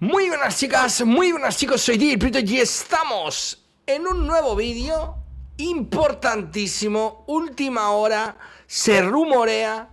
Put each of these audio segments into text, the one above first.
Muy buenas chicas, muy buenas chicos, soy DJ Prito y estamos en un nuevo vídeo importantísimo, última hora, se rumorea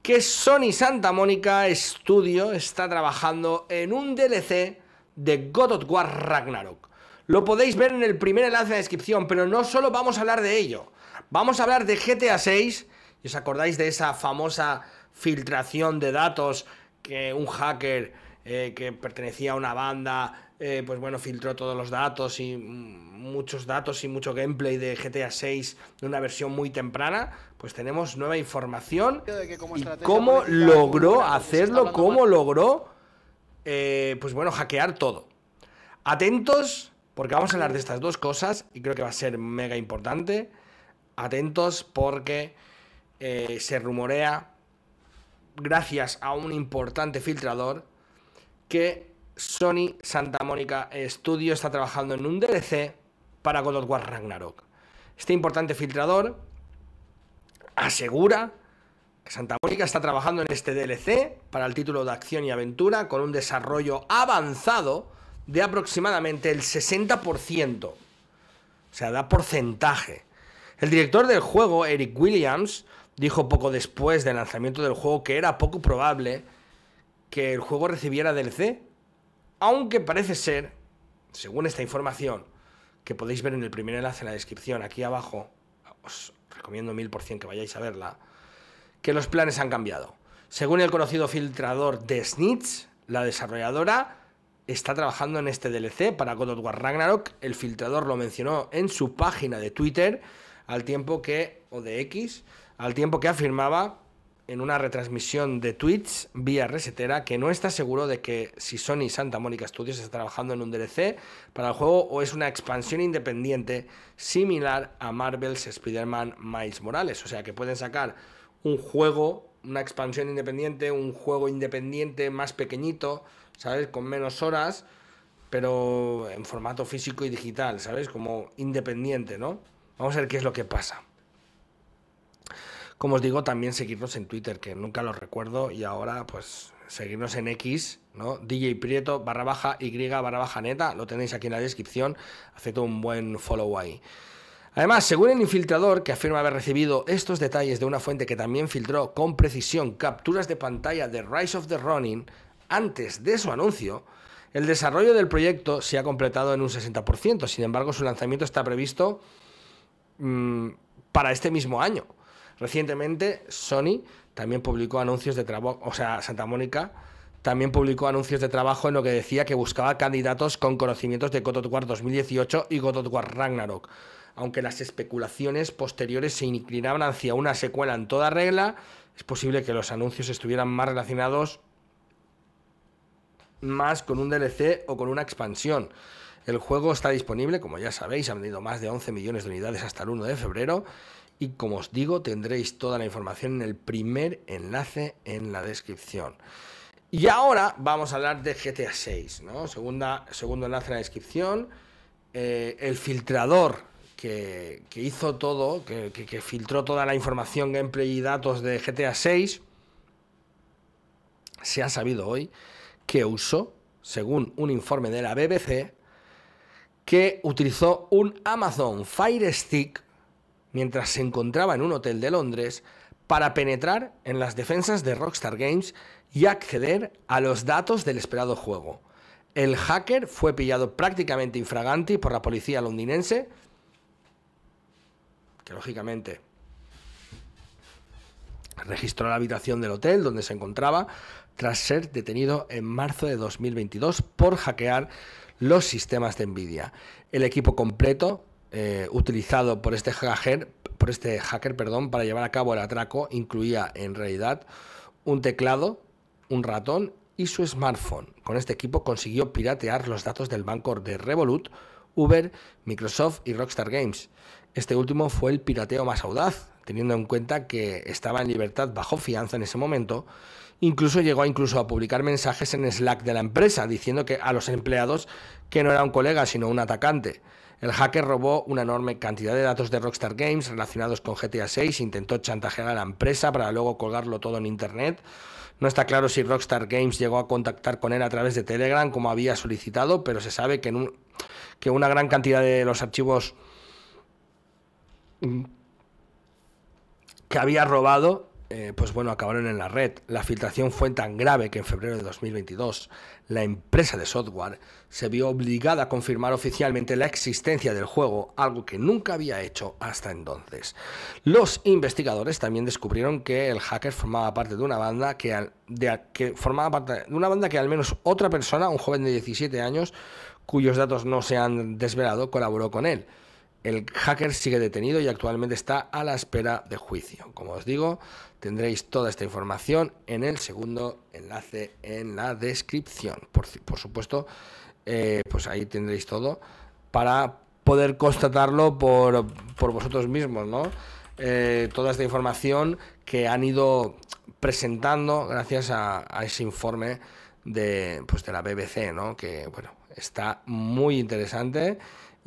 que Sony Santa Mónica Studio está trabajando en un DLC de God of War Ragnarok. Lo podéis ver en el primer enlace de descripción, pero no solo vamos a hablar de ello, vamos a hablar de GTA 6, y os acordáis de esa famosa filtración de datos que un hacker eh, que pertenecía a una banda, eh, pues bueno, filtró todos los datos y muchos datos y mucho gameplay de GTA 6 de una versión muy temprana, pues tenemos nueva información y cómo logró hacerlo, cómo logró, eh, pues bueno, hackear todo. Atentos, porque vamos a hablar de estas dos cosas y creo que va a ser mega importante. Atentos porque se rumorea, gracias a un importante filtrador, que Sony Santa Mónica Studio está trabajando en un DLC para God of War Ragnarok. Este importante filtrador asegura que Santa Mónica está trabajando en este DLC para el título de acción y aventura con un desarrollo avanzado de aproximadamente el 60%. O sea, da porcentaje. El director del juego, Eric Williams, dijo poco después del lanzamiento del juego que era poco probable que el juego recibiera DLC, aunque parece ser, según esta información, que podéis ver en el primer enlace en la descripción, aquí abajo, os recomiendo mil por cien que vayáis a verla, que los planes han cambiado. Según el conocido filtrador de Snitch, la desarrolladora está trabajando en este DLC para God of War Ragnarok. El filtrador lo mencionó en su página de Twitter al tiempo que, o de X, al tiempo que afirmaba en una retransmisión de tweets vía resetera que no está seguro de que si Sony Santa Mónica Studios está trabajando en un DLC para el juego o es una expansión independiente similar a Marvel's Spider-Man Miles Morales. O sea que pueden sacar un juego, una expansión independiente, un juego independiente más pequeñito, ¿sabes? Con menos horas, pero en formato físico y digital, ¿sabes? Como independiente, ¿no? Vamos a ver qué es lo que pasa. Como os digo, también seguirnos en Twitter, que nunca los recuerdo, y ahora pues seguirnos en X, ¿no? DJ Prieto barra baja Y barra baja neta, lo tenéis aquí en la descripción, haced un buen follow ahí. Además, según el infiltrador, que afirma haber recibido estos detalles de una fuente que también filtró con precisión capturas de pantalla de Rise of the Running antes de su anuncio, el desarrollo del proyecto se ha completado en un 60%, sin embargo su lanzamiento está previsto mm, para este mismo año. Recientemente, Sony también publicó anuncios de trabajo, o sea, Santa Mónica también publicó anuncios de trabajo en lo que decía que buscaba candidatos con conocimientos de God of War 2018 y God of War Ragnarok. Aunque las especulaciones posteriores se inclinaban hacia una secuela en toda regla, es posible que los anuncios estuvieran más relacionados más con un DLC o con una expansión. El juego está disponible, como ya sabéis, ha vendido más de 11 millones de unidades hasta el 1 de febrero y como os digo tendréis toda la información en el primer enlace en la descripción. Y ahora vamos a hablar de GTA 6, ¿no? segundo enlace en la descripción. Eh, el filtrador que, hizo todo, que, filtró toda la información, gameplay y datos de GTA 6, se ha sabido hoy que usó, según un informe de la BBC, que utilizó un Amazon Fire Stick mientras se encontraba en un hotel de Londres para penetrar en las defensas de Rockstar Games y acceder a los datos del esperado juego. El hacker fue pillado prácticamente infraganti por la policía londinense, que lógicamente registró la habitación del hotel donde se encontraba tras ser detenido en marzo de 2022 por hackear los sistemas de Nvidia. El equipo completo eh, utilizado por este hacker, por este hacker perdón, para llevar a cabo el atraco incluía en realidad un teclado, un ratón y su smartphone. Con este equipo consiguió piratear los datos del banco de Revolut, Uber, Microsoft y Rockstar Games. Este último fue el pirateo más audaz, teniendo en cuenta que estaba en libertad bajo fianza en ese momento. Incluso llegó incluso a publicar mensajes en Slack de la empresa diciendo que a los empleados que no era un colega sino un atacante. El hacker robó una enorme cantidad de datos de Rockstar Games relacionados con GTA 6, intentó chantajear a la empresa para luego colgarlo todo en Internet. No está claro si Rockstar Games llegó a contactar con él a través de Telegram como había solicitado, pero se sabe que, que una gran cantidad de los archivos mm, que había robado eh, pues bueno, acabaron en la red. La filtración fue tan grave que en febrero de 2022 la empresa de software se vio obligada a confirmar oficialmente la existencia del juego, algo que nunca había hecho hasta entonces. Los investigadores también descubrieron que el hacker formaba parte de una banda que formaba parte de una banda que al menos otra persona, un joven de 17 años, cuyos datos no se han desvelado, colaboró con él. El hacker sigue detenido y actualmente está a la espera de juicio. Como os digo, tendréis toda esta información en el segundo enlace en la descripción. Por, supuesto, eh, pues ahí tendréis todo para poder constatarlo por, vosotros mismos, ¿no? Eh, toda esta información que han ido presentando gracias a, ese informe de, pues de la BBC, Que, bueno, está muy interesante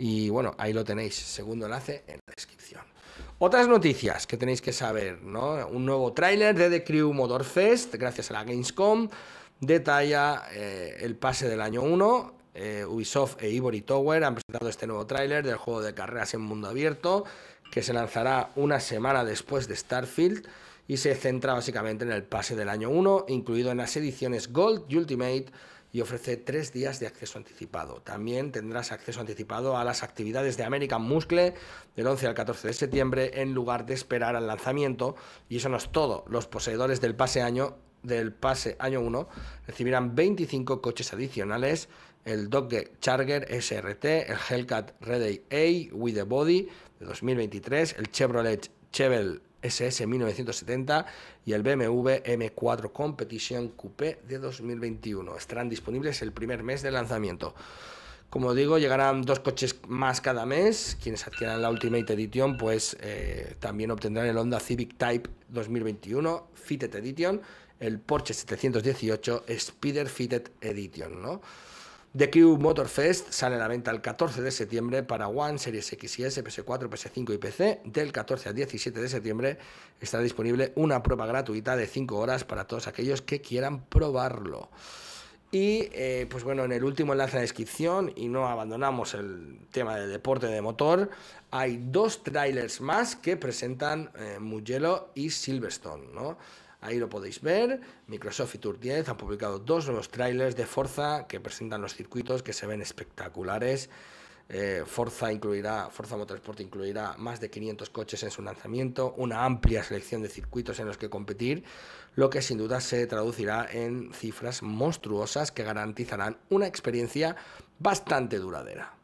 y bueno, ahí lo tenéis, segundo enlace en la descripción. Otras noticias que tenéis que saber, ¿no? Un nuevo tráiler de The Crew Motor Fest, gracias a la Gamescom, detalla eh, el pase del año 1. Eh, Ubisoft e Ivory Tower han presentado este nuevo tráiler del juego de carreras en mundo abierto, que se lanzará una semana después de Starfield y se centra básicamente en el pase del año 1, incluido en las ediciones Gold y Ultimate y ofrece tres días de acceso anticipado. También tendrás acceso anticipado a las actividades de American Muscle del 11 al 14 de septiembre en lugar de esperar al lanzamiento. Y eso no es todo. Los poseedores del pase año del pase año 1 recibirán 25 coches adicionales, el Dodge Charger SRT, el Hellcat Redeye A with the Body de 2023, el Chevrolet Chevelle SS1970 y el BMW M4 Competition Coupé de 2021. Estarán disponibles el primer mes de lanzamiento. Como digo, llegarán dos coches más cada mes. Quienes adquieran la Ultimate Edition, pues eh, también obtendrán el Honda Civic Type 2021 Fitted Edition, el Porsche 718 Speeder Fitted Edition, ¿no? The Cube Motor Fest sale a la venta el 14 de septiembre para One, Series X y S, PS4, PS5 y PC. Del 14 al 17 de septiembre estará disponible una prueba gratuita de 5 horas para todos aquellos que quieran probarlo. Y eh, pues bueno, en el último enlace de descripción, y no abandonamos el tema de deporte de motor, hay dos trailers más que presentan eh, Mugello y Silverstone, ¿no? Ahí lo podéis ver. Microsoft y Tour 10 han publicado dos nuevos trailers de Forza que presentan los circuitos que se ven espectaculares. Eh, Forza incluirá, Forza Motorsport incluirá más de 500 coches en su lanzamiento, una amplia selección de circuitos en los que competir, lo que sin duda se traducirá en cifras monstruosas que garantizarán una experiencia bastante duradera.